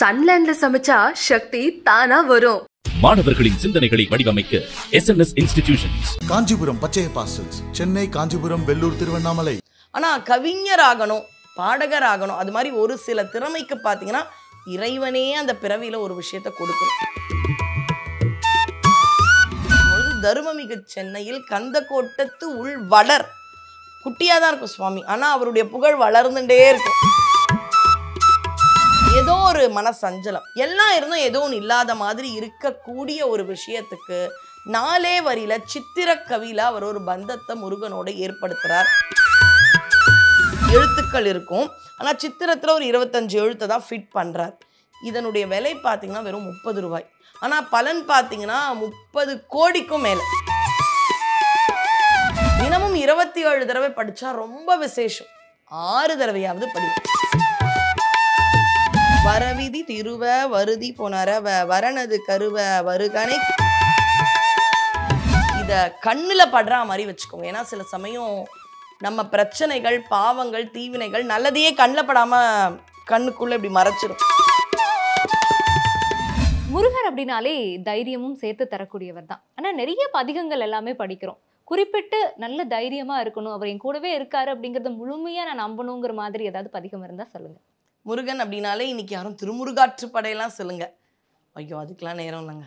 சன்லேண்ட்ல சமைச்சா சக்தி தானா வரும் மாணவர்களின் சிந்தனைகளை வடிவமைக்க S N S institution Kanchipuram பச்சைய பாசல் சென்னை காஞ்சிபுரம் வெள்ளூர் திருவண்ணாமலை ஆனா கவிஞராகணும் பாடகராகணும் அது மாதிரி ஒரு சில திறமைக்கு பாத்தீங்கன்னா இறைவனே அந்த பிறவியில ஒரு விஷயத்த கொடுக்கும் தருமமிகு சென்னையில் கந்தக்கோட்டத்து உள் வளர் குட்டியா தான் இருக்கும் சுவாமி ஆனா அவருடைய புகழ் வளர்ந்துட்டே இருக்கும் ஏதோ ஒரு மனசஞ்சலம் எல்லாம் இருந்தும் எதுவும் இல்லாத மாதிரி இருக்கக்கூடிய ஒரு விஷயத்துக்கு நாலே வரியில கவியில அவர் ஒரு பந்தத்தை முருகனோட ஏற்படுத்துறார் எழுத்துக்கள் இருக்கும் ஆனால் சித்திரத்தில் ஒரு இருபத்தஞ்சு எழுத்தை தான் ஃபிட் பண்ணுறார் இதனுடைய விலை பார்த்தீங்கன்னா வெறும் முப்பது ரூபாய் ஆனால் பலன் பார்த்தீங்கன்னா முப்பது கோடிக்கும் மேலே தினமும் இருபத்தி ஏழு தடவை படித்தா ரொம்ப விசேஷம் ஆறு தடவையாவது படிக்கும் வரவிதி திருவ வருதி புனரவ வரனது கருவ வருகனை இதை கண்ணுல படுற மாதிரி வச்சுக்கோங்க ஏன்னா சில சமயம் நம்ம பிரச்சனைகள் பாவங்கள் தீவினைகள் நல்லதையே கண்ணில் படாம கண்ணுக்குள்ளே இப்படி மறைச்சிடும் முருகர் அப்படின்னாலே தைரியமும் சேர்த்து தரக்கூடியவர் தான் ஆனால் நிறைய பதிகங்கள் எல்லாமே படிக்கிறோம் குறிப்பிட்டு நல்ல தைரியமாக இருக்கணும் அவர் என் கூடவே இருக்காரு அப்படிங்கிறத முழுமையாக நான் நம்பணுங்கிற மாதிரி ஏதாவது பதிகம் இருந்தால் சொல்லுங்கள் முருகன் அப்படின்னாலே இன்றைக்கி யாரும் திருமுருகாற்று படையெல்லாம் சொல்லுங்கள் ஐயோ அதுக்கெலாம் நேரம் இல்லைங்க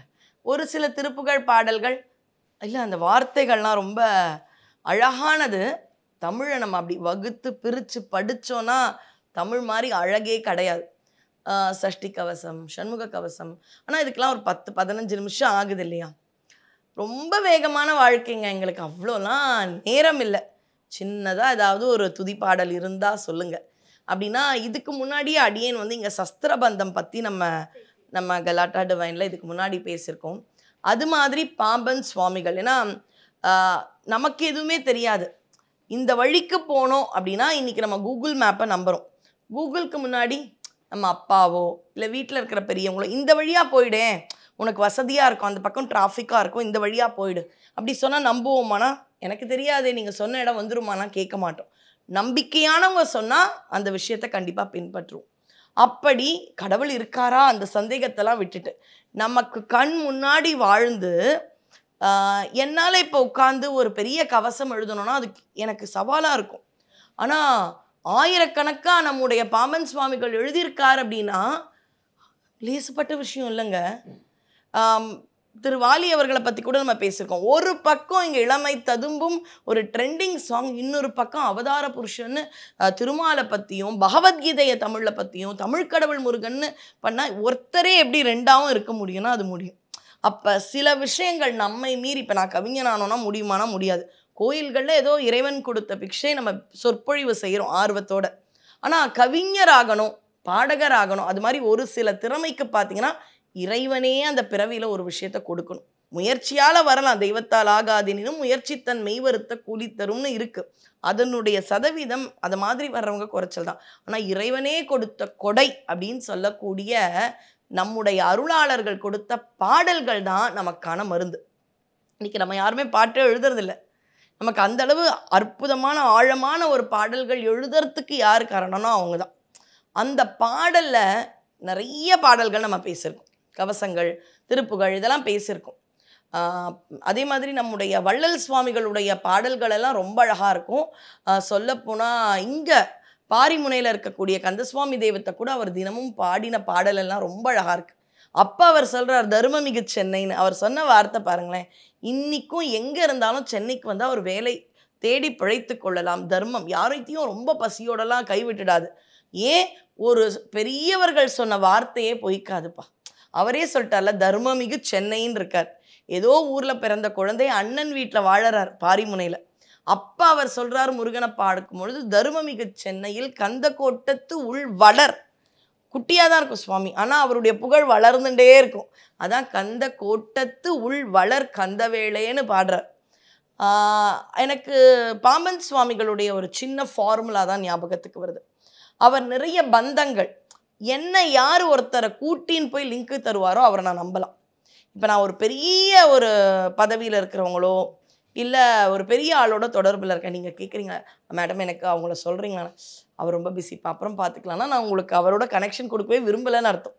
ஒரு சில திருப்புகழ் பாடல்கள் இல்லை அந்த வார்த்தைகள்லாம் ரொம்ப அழகானது தமிழை நம்ம அப்படி வகுத்து பிரித்து படித்தோன்னா தமிழ் மாதிரி அழகே கிடையாது சஷ்டி கவசம் சண்முக கவசம் ஆனால் இதுக்கெலாம் ஒரு பத்து பதினஞ்சு நிமிஷம் ஆகுது இல்லையா ரொம்ப வேகமான வாழ்க்கைங்க எங்களுக்கு அவ்வளோலாம் நேரம் இல்லை சின்னதாக ஏதாவது ஒரு துதி பாடல் இருந்தால் சொல்லுங்கள் அப்படின்னா இதுக்கு முன்னாடியே அடியேன் வந்து இங்கே சஸ்திரபந்தம் பற்றி நம்ம நம்ம கலாட்டா டிவைனில் இதுக்கு முன்னாடி பேசியிருக்கோம் அது மாதிரி பாம்பன் சுவாமிகள் ஏன்னா நமக்கு எதுவுமே தெரியாது இந்த வழிக்கு போனோம் அப்படின்னா இன்றைக்கி நம்ம கூகுள் மேப்பை நம்புகிறோம் கூகுளுக்கு முன்னாடி நம்ம அப்பாவோ இல்லை வீட்டில் இருக்கிற பெரியவங்களோ இந்த வழியாக போயிடு உனக்கு வசதியாக இருக்கும் அந்த பக்கம் டிராஃபிக்காக இருக்கும் இந்த வழியாக போயிடு அப்படி சொன்னால் நம்புவோமானா எனக்கு தெரியாதே நீங்கள் சொன்ன இடம் வந்துருமானா கேட்க மாட்டோம் நம்பிக்கையானவங்க சொன்னால் அந்த விஷயத்தை கண்டிப்பாக பின்பற்றுவோம் அப்படி கடவுள் இருக்காரா அந்த சந்தேகத்தெல்லாம் விட்டுட்டு நமக்கு கண் முன்னாடி வாழ்ந்து என்னால் இப்போ உட்காந்து ஒரு பெரிய கவசம் எழுதணும்னா அது எனக்கு சவாலாக இருக்கும் ஆனால் ஆயிரக்கணக்காக நம்முடைய பாமன் சுவாமிகள் எழுதியிருக்கார் அப்படின்னா லேசுப்பட்ட விஷயம் இல்லைங்க திரு வாலி அவர்களை பற்றி கூட நம்ம பேசியிருக்கோம் ஒரு பக்கம் இங்கே இளமை ததும்பும் ஒரு ட்ரெண்டிங் சாங் இன்னொரு பக்கம் அவதார புருஷன்னு திருமாலை பற்றியும் பகவத்கீதையை தமிழை பற்றியும் தமிழ் கடவுள் முருகன்னு பண்ணால் ஒருத்தரே எப்படி ரெண்டாவும் இருக்க முடியும்னா அது முடியும் அப்போ சில விஷயங்கள் நம்மை மீறி இப்போ நான் கவிஞனானோன்னா முடியுமானா முடியாது கோயில்களில் ஏதோ இறைவன் கொடுத்த பிக்ஷை நம்ம சொற்பொழிவு செய்கிறோம் ஆர்வத்தோட ஆனால் கவிஞராகணும் பாடகராகணும் அது மாதிரி ஒரு சில திறமைக்கு பார்த்தீங்கன்னா இறைவனே அந்த பிறவியில் ஒரு விஷயத்தை கொடுக்கணும் முயற்சியால் வரலாம் தெய்வத்தால் ஆகாதினும் முயற்சி தன் மெய்வருத்த கூலி தரும்னு இருக்குது அதனுடைய சதவீதம் அது மாதிரி வர்றவங்க குறைச்சல் தான் ஆனால் இறைவனே கொடுத்த கொடை அப்படின்னு சொல்லக்கூடிய நம்முடைய அருளாளர்கள் கொடுத்த பாடல்கள் தான் நமக்கான மருந்து இன்றைக்கி நம்ம யாருமே பாட்டு எழுதுறதில்ல நமக்கு அந்த அளவு அற்புதமான ஆழமான ஒரு பாடல்கள் எழுதுறதுக்கு யார் காரணம்னா அவங்க தான் அந்த பாடலில் நிறைய பாடல்கள் நம்ம பேசியிருக்கோம் கவசங்கள் திருப்புகள் இதெல்லாம் பேசியிருக்கோம் அதே மாதிரி நம்முடைய வள்ளல் சுவாமிகளுடைய பாடல்கள் எல்லாம் ரொம்ப அழகாக இருக்கும் சொல்லப்போனால் இங்கே பாரிமுனையில் இருக்கக்கூடிய கந்தசுவாமி தெய்வத்தை கூட அவர் தினமும் பாடின பாடலெல்லாம் ரொம்ப அழகாக இருக்குது அப்போ அவர் சொல்கிறார் மிகு சென்னைன்னு அவர் சொன்ன வார்த்தை பாருங்களேன் இன்றைக்கும் எங்கே இருந்தாலும் சென்னைக்கு வந்து அவர் வேலை தேடி பிழைத்து கொள்ளலாம் தர்மம் யாரைத்தையும் ரொம்ப பசியோடலாம் கைவிட்டுடாது ஏன் ஒரு பெரியவர்கள் சொன்ன வார்த்தையே பொய்க்காதுப்பா அவரே சொல்லிட்டார்ல தர்மமிகு சென்னைன்னு இருக்கார் ஏதோ ஊரில் பிறந்த குழந்தை அண்ணன் வீட்டில் வாழறார் பாரிமுனையில் அப்பா அவர் சொல்கிறார் முருகனை பாடுக்கும் பொழுது தருமமிகு சென்னையில் கந்தக்கோட்டத்து உள் வளர் குட்டியாக தான் இருக்கும் சுவாமி ஆனால் அவருடைய புகழ் வளர்ந்துட்டே இருக்கும் அதான் கந்த கோட்டத்து உள் வளர் கந்தவேளேன்னு பாடுறார் எனக்கு பாம்பன் சுவாமிகளுடைய ஒரு சின்ன ஃபார்முலா தான் ஞாபகத்துக்கு வருது அவர் நிறைய பந்தங்கள் என்ன யார் ஒருத்தரை கூட்டின்னு போய் லிங்க்கு தருவாரோ அவரை நான் நம்பலாம் இப்போ நான் ஒரு பெரிய ஒரு பதவியில் இருக்கிறவங்களோ இல்லை ஒரு பெரிய ஆளோட தொடர்பில் இருக்கேன் நீங்கள் கேட்குறீங்க மேடம் எனக்கு அவங்கள சொல்கிறீங்களா அவர் ரொம்ப பிஸிப்பா அப்புறம் பார்த்துக்கலாம்னா நான் உங்களுக்கு அவரோட கனெக்ஷன் கொடுக்கவே விரும்பலைன்னு அர்த்தம்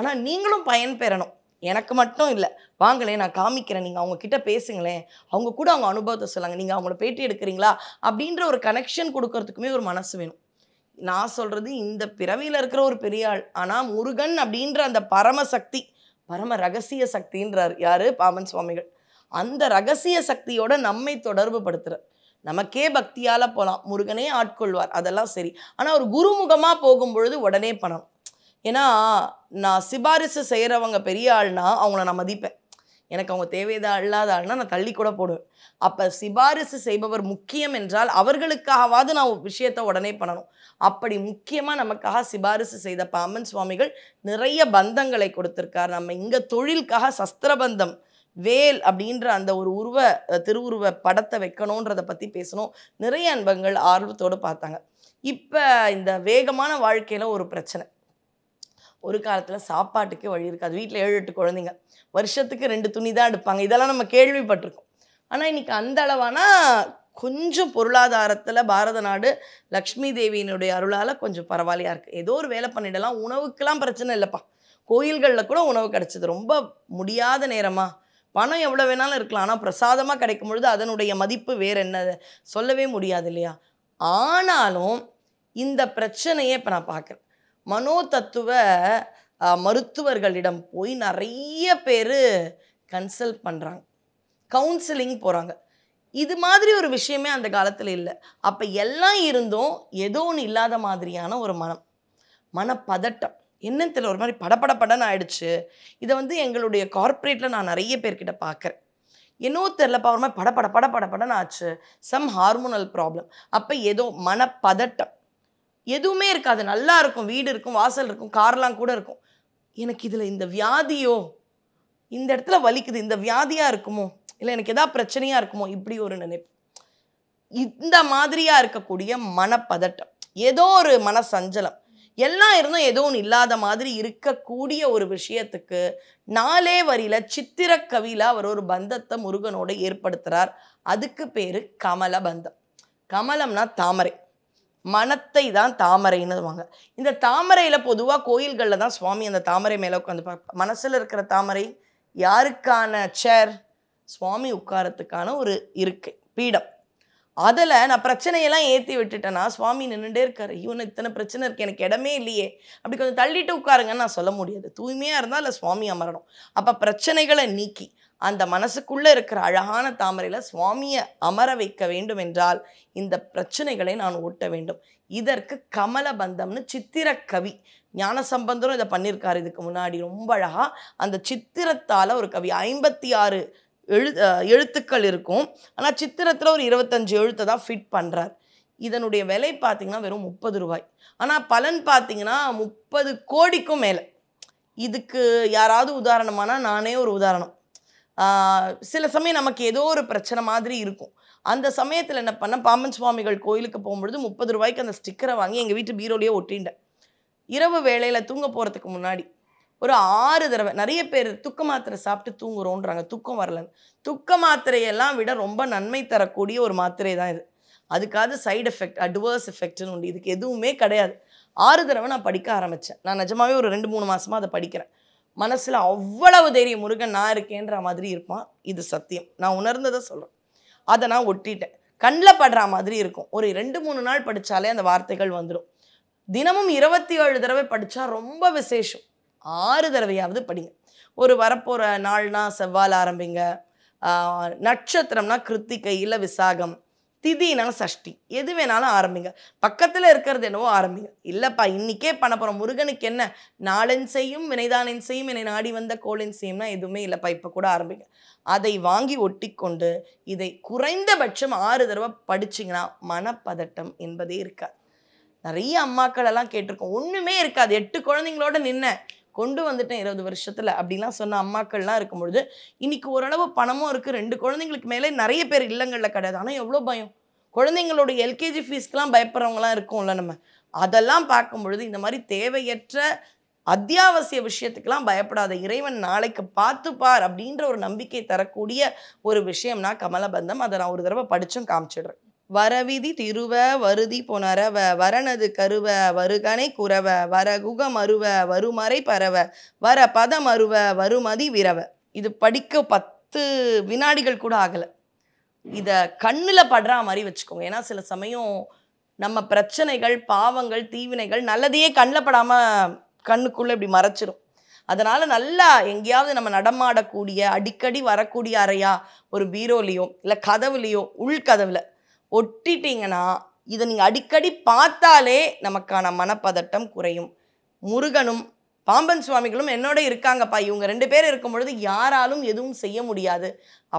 ஆனால் நீங்களும் பயன்பெறணும் எனக்கு மட்டும் இல்லை வாங்களேன் நான் காமிக்கிறேன் நீங்கள் அவங்கக்கிட்ட பேசுங்களேன் அவங்க கூட அவங்க அனுபவத்தை சொல்லாங்க நீங்கள் அவங்கள பேட்டி எடுக்கிறீங்களா அப்படின்ற ஒரு கனெக்ஷன் கொடுக்கறதுக்குமே ஒரு மனசு வேணும் நான் சொல்கிறது இந்த பிறவியில் இருக்கிற ஒரு பெரிய ஆள் ஆனால் முருகன் அப்படின்ற அந்த பரமசக்தி பரம ரகசிய சக்தின்றார் யார் பாமன் சுவாமிகள் அந்த ரகசிய சக்தியோட நம்மை தொடர்பு படுத்துகிறார் நமக்கே பக்தியால் போகலாம் முருகனே ஆட்கொள்வார் அதெல்லாம் சரி ஆனால் ஒரு குருமுகமாக போகும் பொழுது உடனே பணம் ஏன்னா நான் சிபாரிசு செய்கிறவங்க பெரிய ஆள்னா அவங்கள நான் மதிப்பேன் எனக்கு அவங்க தேவையதா இல்லாத ஆள்னா நான் தள்ளி கூட போடுவேன் அப்போ சிபாரிசு செய்பவர் முக்கியம் என்றால் அவர்களுக்காகவாது நான் விஷயத்தை உடனே பண்ணணும் அப்படி முக்கியமாக நமக்காக சிபாரிசு செய்த பாமன் சுவாமிகள் நிறைய பந்தங்களை கொடுத்துருக்கார் நம்ம இங்கே தொழிலுக்காக சஸ்திரபந்தம் வேல் அப்படின்ற அந்த ஒரு உருவ திருவுருவ படத்தை வைக்கணுன்றதை பற்றி பேசணும் நிறைய அன்பங்கள் ஆர்வத்தோடு பார்த்தாங்க இப்போ இந்த வேகமான வாழ்க்கையில் ஒரு பிரச்சனை ஒரு காலத்தில் சாப்பாட்டுக்கே வழி இருக்காது வீட்டில் ஏழு எட்டு குழந்தைங்க வருஷத்துக்கு ரெண்டு துணி தான் எடுப்பாங்க இதெல்லாம் நம்ம கேள்விப்பட்டிருக்கோம் ஆனால் இன்றைக்கி அந்த அளவானால் கொஞ்சம் பொருளாதாரத்தில் பாரத நாடு லக்ஷ்மி தேவியினுடைய அருளால் கொஞ்சம் பரவாயில்லையாக இருக்குது ஏதோ ஒரு வேலை பண்ணிடலாம் உணவுக்கெலாம் பிரச்சனை இல்லைப்பா கோயில்களில் கூட உணவு கிடச்சிது ரொம்ப முடியாத நேரமாக பணம் எவ்வளோ வேணாலும் இருக்கலாம் ஆனால் பிரசாதமாக கிடைக்கும் பொழுது அதனுடைய மதிப்பு வேறு என்ன சொல்லவே முடியாது இல்லையா ஆனாலும் இந்த பிரச்சனையை இப்போ நான் பார்க்குறேன் மனோ தத்துவ மருத்துவர்களிடம் போய் நிறைய பேர் கன்சல்ட் பண்ணுறாங்க கவுன்சிலிங் போகிறாங்க இது மாதிரி ஒரு விஷயமே அந்த காலத்தில் இல்லை அப்போ எல்லாம் இருந்தும் ஏதோ ஒன்று இல்லாத மாதிரியான ஒரு மனம் மனப்பதட்டம் என்னன்னு தெரியல ஒரு மாதிரி படப்படப்படன்னு ஆயிடுச்சு இதை வந்து எங்களுடைய கார்ப்பரேட்டில் நான் நிறைய பேர்கிட்ட பார்க்குறேன் என்னோ தெரிலப்பா ஒரு மாதிரி படப்பட படப்படப்படன்னு ஆச்சு சம் ஹார்மோனல் ப்ராப்ளம் அப்போ ஏதோ மனப்பதட்டம் எதுவுமே இருக்காது நல்லா இருக்கும் வீடு இருக்கும் வாசல் இருக்கும் கார்லாம் கூட இருக்கும் எனக்கு இதில் இந்த வியாதியோ இந்த இடத்துல வலிக்குது இந்த வியாதியாக இருக்குமோ இல்லை எனக்கு எதாவது பிரச்சனையாக இருக்குமோ இப்படி ஒரு நினைப்பு இந்த மாதிரியாக இருக்கக்கூடிய மனப்பதட்டம் ஏதோ ஒரு மன சஞ்சலம் எல்லாம் இருந்தும் எதுவும் இல்லாத மாதிரி இருக்கக்கூடிய ஒரு விஷயத்துக்கு நாலே வரியில் சித்திரக்கவியில் அவர் ஒரு பந்தத்தை முருகனோடு ஏற்படுத்துகிறார் அதுக்கு பேர் கமல பந்தம் கமலம்னா தாமரை மனத்தை தான் தாமரைன்னுவாங்க இந்த தாமரையில் பொதுவாக கோயில்களில் தான் சுவாமி அந்த தாமரை மேலே உட்காந்து மனசில் இருக்கிற தாமரை யாருக்கான சேர் சுவாமி உட்காரத்துக்கான ஒரு இருக்கை பீடம் அதில் நான் பிரச்சனையெல்லாம் ஏற்றி விட்டுட்டேன்னா சுவாமி நின்றுட்டே இருக்காரு இவனு இத்தனை பிரச்சனை இருக்குது எனக்கு இடமே இல்லையே அப்படி கொஞ்சம் தள்ளிட்டு உட்காருங்கன்னு நான் சொல்ல முடியாது தூய்மையாக இருந்தால் இல்லை சுவாமி அமரணும் அப்போ பிரச்சனைகளை நீக்கி அந்த மனசுக்குள்ளே இருக்கிற அழகான தாமரையில் சுவாமியை அமர வைக்க வேண்டும் என்றால் இந்த பிரச்சனைகளை நான் ஓட்ட வேண்டும் இதற்கு கமல பந்தம்னு ஞான சம்பந்தரும் இதை பண்ணியிருக்காரு இதுக்கு முன்னாடி ரொம்ப அழகாக அந்த சித்திரத்தால் ஒரு கவி ஐம்பத்தி ஆறு எழு எழுத்துக்கள் இருக்கும் ஆனால் சித்திரத்தில் ஒரு இருபத்தஞ்சு எழுத்தை தான் ஃபிட் பண்ணுறார் இதனுடைய விலை பார்த்திங்கன்னா வெறும் முப்பது ரூபாய் ஆனால் பலன் பார்த்திங்கன்னா முப்பது கோடிக்கும் மேலே இதுக்கு யாராவது உதாரணமானால் நானே ஒரு உதாரணம் சில சமயம் நமக்கு ஏதோ ஒரு பிரச்சனை மாதிரி இருக்கும் அந்த சமயத்தில் என்ன பண்ண பாம்பன் சுவாமிகள் கோயிலுக்கு போகும்பொழுது முப்பது ரூபாய்க்கு அந்த ஸ்டிக்கரை வாங்கி எங்கள் வீட்டு பீரோலேயே ஒட்டிண்டேன் இரவு வேளையில் தூங்க போகிறதுக்கு முன்னாடி ஒரு ஆறு தடவை நிறைய பேர் துக்க மாத்திரை சாப்பிட்டு தூங்குறோன்றாங்க துக்கம் வரலன்னு துக்க மாத்திரையெல்லாம் விட ரொம்ப நன்மை தரக்கூடிய ஒரு மாத்திரை தான் இது அதுக்காவது சைடு எஃபெக்ட் அட்வர்ஸ் எஃபெக்ட்னு உண்டு இதுக்கு எதுவுமே கிடையாது ஆறு தடவை நான் படிக்க ஆரம்பித்தேன் நான் நிஜமாவே ஒரு ரெண்டு மூணு மாதமாக அதை படிக்கிறேன் மனசில் அவ்வளவு தைரியம் முருகன் நான் இருக்கேன்ற மாதிரி இருப்பான் இது சத்தியம் நான் உணர்ந்ததை சொல்கிறேன் அதை நான் ஒட்டிட்டேன் கண்ணில் படுற மாதிரி இருக்கும் ஒரு ரெண்டு மூணு நாள் படித்தாலே அந்த வார்த்தைகள் வந்துடும் தினமும் இருபத்தி ஏழு தடவை படித்தா ரொம்ப விசேஷம் ஆறு தடவையாவது படிங்க ஒரு வரப்போகிற நாள்னால் செவ்வால் ஆரம்பிங்க நட்சத்திரம்னா இல்லை விசாகம் திதினா சஷ்டி எது வேணாலும் ஆரம்பிங்க பக்கத்தில் இருக்கிறது என்னவோ ஆரம்பிங்க இல்லைப்பா இன்றைக்கே பண்ண போகிறோம் முருகனுக்கு என்ன நாளன் செய்யும் வினைதானன் செய்யும் என்னை நாடி வந்த கோளின் செய்யும்னா எதுவுமே இல்லைப்பா இப்போ கூட ஆரம்பிங்க அதை வாங்கி ஒட்டி கொண்டு இதை குறைந்தபட்சம் ஆறு தடவை படிச்சிங்கன்னா மனப்பதட்டம் என்பதே இருக்காது நிறைய அம்மாக்கள் எல்லாம் கேட்டிருக்கோம் ஒன்றுமே இருக்காது எட்டு குழந்தைங்களோட நின்ன கொண்டு வந்துட்டேன் இருபது வருஷத்தில் அப்படிலாம் சொன்ன அம்மாக்கள்லாம் இருக்கும்பொழுது இன்றைக்கி இன்னைக்கு ஓரளவு பணமும் இருக்குது ரெண்டு குழந்தைங்களுக்கு மேலே நிறைய பேர் இல்லங்களில் கிடையாது ஆனால் எவ்வளோ பயம் குழந்தைங்களோட எல்கேஜி ஃபீஸ்க்கெலாம் பயப்படுறவங்களாம் இருக்கும்ல நம்ம அதெல்லாம் பார்க்கும் பொழுது இந்த மாதிரி தேவையற்ற அத்தியாவசிய விஷயத்துக்கெல்லாம் பயப்படாத இறைவன் நாளைக்கு பார்த்துப்பார் அப்படின்ற ஒரு நம்பிக்கை தரக்கூடிய ஒரு விஷயம்னா கமலபந்தம் அதை நான் ஒரு தடவை படித்தும் காமிச்சிடுறேன் வரவிதி திருவ வருதி புனரவ வரனது கருவ வருகனை குறவ வரகுக மருவ வருமறை பரவ வர பத வருமதி விரவ இது படிக்க பத்து வினாடிகள் கூட ஆகலை இதை கண்ணில் படுறா மாதிரி வச்சுக்கோங்க ஏன்னா சில சமயம் நம்ம பிரச்சனைகள் பாவங்கள் தீவினைகள் நல்லதையே கண்ணில் படாமல் கண்ணுக்குள்ளே இப்படி மறைச்சிரும் அதனால் நல்லா எங்கேயாவது நம்ம நடமாடக்கூடிய அடிக்கடி வரக்கூடிய அறையா ஒரு பீரோலேயோ இல்லை கதவுலேயோ உள்கதவில் ஒட்டிட்டிங்கன்னா இதை நீங்கள் அடிக்கடி பார்த்தாலே நமக்கான மனப்பதட்டம் குறையும் முருகனும் பாம்பன் சுவாமிகளும் என்னோட இருக்காங்கப்பா இவங்க ரெண்டு பேர் இருக்கும் பொழுது யாராலும் எதுவும் செய்ய முடியாது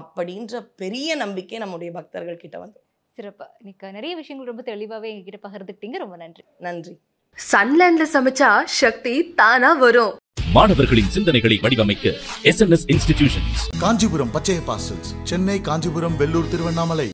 அப்படின்ற பெரிய நம்பிக்கை நம்முடைய பக்தர்கள் கிட்ட வந்து சிறப்பாக இன்னைக்கு நிறைய விஷயங்கள் ரொம்ப தெளிவாகவே எங்ககிட்ட பகிர்ந்துக்கிட்டீங்க ரொம்ப நன்றி நன்றி சன்லேண்ட்ல சமைச்சா சக்தி தானா வரும் மாணவர்களின் சிந்தனைகளை வடிவமைக்க S N S institution Kanchipuram பச்சைய பாசல் சென்னை காஞ்சிபுரம் வெள்ளூர் திருவண்ணாமலை